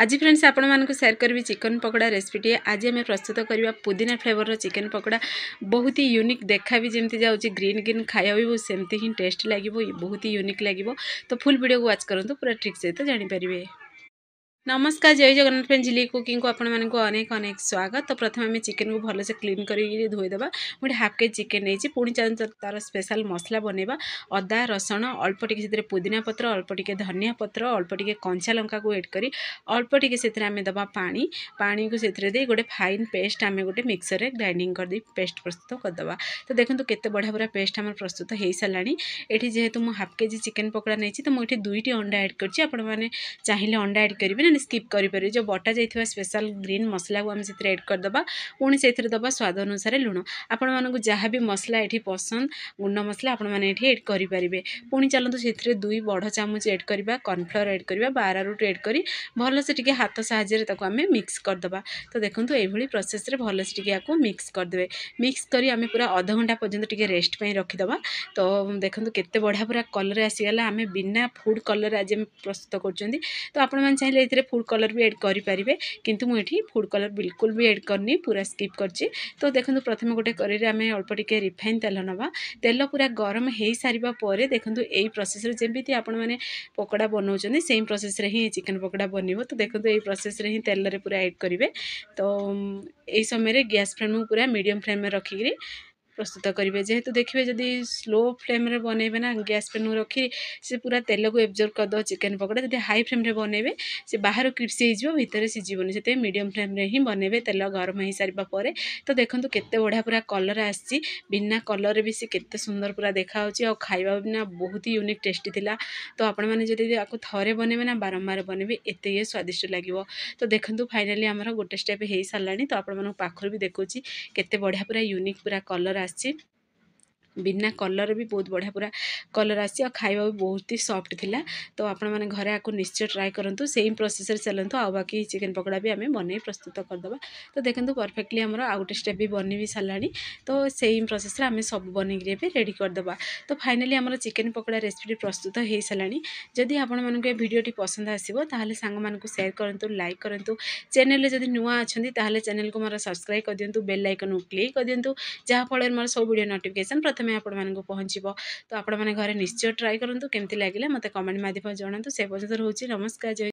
आज फ्रेंड्स आपण मैं सेयर करी चिकेन पकोड़ा रेसीपीट आज आम प्रस्तुत करने पुदीना फ्लेवर रिकेन पकोड़ा बहुत ही यूनिक देखा भी जमी जा ग्रीन ग्रीन खाया भी सेमती ही टेस्ट लगे बहुत ही यूनिक लगे तो फुल भिड को वाच करूँ पूरा ठीक सहित जापरेंगे নমস্কার জয় জগন্নাথ ফ্রেন্ড ঝিলি কুকিং কু আপনার অনেক অনেক স্বাগত তো প্রথমে আমি চিকেন কু ভালসে ক্লিন করি ধোইদেবা গোটে হাফ কেজি চিকেন নেইছি পুঁ তার স্পেশাল মশলা বনাইবা অদা রসুণ অল্প টিকি সেতরে পুদিনা পত্র অল্প টিকি ধনিয়া পত্র অল্প টিকি কঞ্চা লঙ্কা কু এড করি অল্প টিকি সেতরে আমি দেবা পানি পানি কু সেতরে দেই গোটে ফাইন পেস্ট আমি গোটে মিক্সরে গ্রাইন্ডিং করে পেস্ট প্রস্তুত করদেবা তো দেখুন কেতে বড়া বড়া পেস্ট আমার প্রস্তুত হয়ে সারা এটি যেহেতু মু হাফ কেজি চিকেন পকোড়া নেইছি তো মু এটি দুইটি অন্ডা এড করছি আপনার চাইলে অন্ডা এড করবে না ମାନେ ସ୍କିପ୍ କରିପାରିବେ ଯେଉଁ ବଟା ଯାଇଥିବା ସ୍ପେଶାଲ୍ ଗ୍ରୀନ୍ ମସଲାକୁ ଆମେ ସେଥିରେ ଏଡ଼୍ କରିଦେବା ପୁଣି ସେଥିରେ ଦେବା ସ୍ୱାଦ ଅନୁସାରେ ଲୁଣ ଆପଣମାନଙ୍କୁ ଯାହା ବି ମସଲା ଏଠି ପସନ୍ଦ ଗୁଣ୍ଡ ମସଲା ଆପଣମାନେ ଏଠି ଏଡ଼୍ କରିପାରିବେ ପୁଣି ଚାଲନ୍ତୁ ସେଥିରେ ଦୁଇ ବଡ଼ ଚାମଚ ଏଡ଼୍ କରିବା କର୍ଣ୍ଣଫ୍ଲୋର୍ ଏଡ଼୍ କରିବା ବା ଆରାରୁଟ୍ ଏଡ଼୍ କରି ଭଲସେ ଟିକିଏ ହାତ ସାହାଯ୍ୟରେ ତାକୁ ଆମେ ମିକ୍ସ କରିଦେବା ତ ଦେଖନ୍ତୁ ଏଇଭଳି ପ୍ରୋସେସ୍ରେ ଭଲସେ ଟିକିଏ ୟାକୁ ମିକ୍ସ କରିଦେବେ ମିକ୍ସ କରି ଆମେ ପୁରା ଅଧଘଣ୍ଟା ପର୍ଯ୍ୟନ୍ତ ଟିକିଏ ରେଷ୍ଟ ପାଇଁ ରଖିଦେବା ତ ଦେଖନ୍ତୁ କେତେ ବଢ଼ିଆ ପୁରା କଲର୍ ଆସିଗଲା ଆମେ ବିନା ଫୁଡ଼୍ କଲର୍ ଆଜି ଆମେ ପ୍ରସ୍ତୁତ କରୁଛନ୍ତି ତ ଆପଣମାନେ ଚାହିଁଲେ ଏଥିରେ ফুড কলর বি এড করে পারে কিন্তু মু এটি ফুড কলর বিলকুল বি এড করনি পুরা স্কিপ করছি তো দেখুন প্রথমে গোটে কড়াইরে আমি অল্প টিকি রিফাইন তেল নেবা তেল পুরা গরম হয়ে সারা পরে দেখুন এই প্রসেসরে যেমি আপন মানে পকোড়া বনাউছেন সেই প্রসেসরে হি চিকেন পকোড়া বনব তো দেখুন এই প্রসেসরে হি তেলরে পুরা এড করবে তো এই সময় গ্যাস ফ্লেম পুরা মিডিয়াম ফ্লেমে রখিকি ପ୍ରସ୍ତୁତ କରିବେ ଯେହେତୁ ଦେଖିବେ ଯଦି ସ୍ଲୋ ଫ୍ଲେମ୍ରେ ବନେଇବେ ନା ଗ୍ୟାସ୍ ପେନ୍ ରଖି ସେ ପୁରା ତେଲକୁ ଏବଜର୍ଭ କରିଦେବ ଚିକେନ୍ ପକୋଡ଼ା ଯଦି ହାଇ ଫ୍ଲେମ୍ରେ ବନେଇବେ ସେ ବାହାରୁ କ୍ରିପ୍ସ ହେଇଯିବ ଭିତରେ ସିଝିବନି ସେଥିପାଇଁ ମିଡ଼ିୟମ୍ ଫ୍ଲେମ୍ରେ ହିଁ ବନେଇବେ ତେଲ ଗରମ ହେଇସାରିବା ପରେ ତ ଦେଖନ୍ତୁ କେତେ ବଢ଼ିଆ ପୁରା କଲର୍ ଆସିଛି ବିନା କଲର୍ରେ ବି ସେ କେତେ ସୁନ୍ଦର ପୁରା ଦେଖାହେଉଛି ଆଉ ଖାଇବା ବିନା ବହୁତ ହିଁ ୟୁନିକ୍ ଟେଷ୍ଟି ଥିଲା ତ ଆପଣମାନେ ଯଦି ଆକୁ ଥରେ ବନେଇବେ ନା ବାରମ୍ବାର ବନେଇବେ ଏତେ ଇଏ ସ୍ୱାଦିଷ୍ଟ ଲାଗିବ ତ ଦେଖନ୍ତୁ ଫାଇନାଲି ଆମର ଗୋଟେ ଷ୍ଟେପ୍ ହେଇସାରିଲାଣି ତ ଆପଣମାନଙ୍କୁ ପାଖରୁ ବି ଦେଖୁଛି କେତେ ବଢ଼ିଆ ପୁରା ୟୁନିକ୍ ପୁରା କଲର୍ আসছি ବିନା କଲର୍ ବି ବହୁତ ବଢ଼ିଆ ପୁରା କଲର୍ ଆସିଛି ଆଉ ଖାଇବା ବି ବହୁତ ହି ସଫ୍ଟ ଥିଲା ତ ଆପଣମାନେ ଘରେ ଆକୁ ନିଶ୍ଚୟ ଟ୍ରାଏ କରନ୍ତୁ ସେମ୍ ପ୍ରୋସେସ୍ରେ ଚାଲନ୍ତୁ ଆଉ ବାକି ଚିକେନ୍ ପକୋଡ଼ା ବି ଆମେ ବନେଇ ପ୍ରସ୍ତୁତ କରିଦେବା ତ ଦେଖନ୍ତୁ ପରଫେକ୍ଟଲି ଆମର ଆଉ ଗୋଟେ ଷ୍ଟେପ୍ ବି ବନେଇ ବି ସାରିଲାଣି ତ ସେମ୍ ପ୍ରୋସେସ୍ରେ ଆମେ ସବୁ ବନେଇକି ଏବେ ରେଡ଼ି କରିଦେବା ତ ଫାଇନାଲି ଆମର ଚିକେନ୍ ପକୋଡ଼ା ରେସିପିଟି ପ୍ରସ୍ତୁତ ହୋଇସାରିଲାଣି ଯଦି ଆପଣମାନଙ୍କୁ ଏ ଭିଡ଼ିଓଟି ପସନ୍ଦ ଆସିବ ତାହେଲେ ସାଙ୍ଗମାନଙ୍କୁ ସେୟାର କରନ୍ତୁ ଲାଇକ୍ କରନ୍ତୁ ଚ୍ୟାନେଲ୍ରେ ଯଦି ନୂଆ ଅଛନ୍ତି ତାହେଲେ ଚ୍ୟାନେଲ୍କୁ ମୋର ସବସ୍କ୍ରାଇବ୍ କରିଦିଅନ୍ତୁ ବେଲ୍ ଆଇକନ୍କୁ କ୍ଲିକ୍ କରିଦିଅନ୍ତୁ ଯାହାଫଳରେ ମୋର ସବୁ ଭିଡ଼ିଓ ନୋଟିଫିକେସନ୍ ପ୍ରଥମେ મે આપડે મેન ગો પહોંચીબો તો આપડે મને ઘરે નિશ્ચય ટ્રાય કરું તો કેમતી લાગીલે મતે કમેન્ટ માં દેપ જણા તો સે પછત રહોચી નમસ્કાર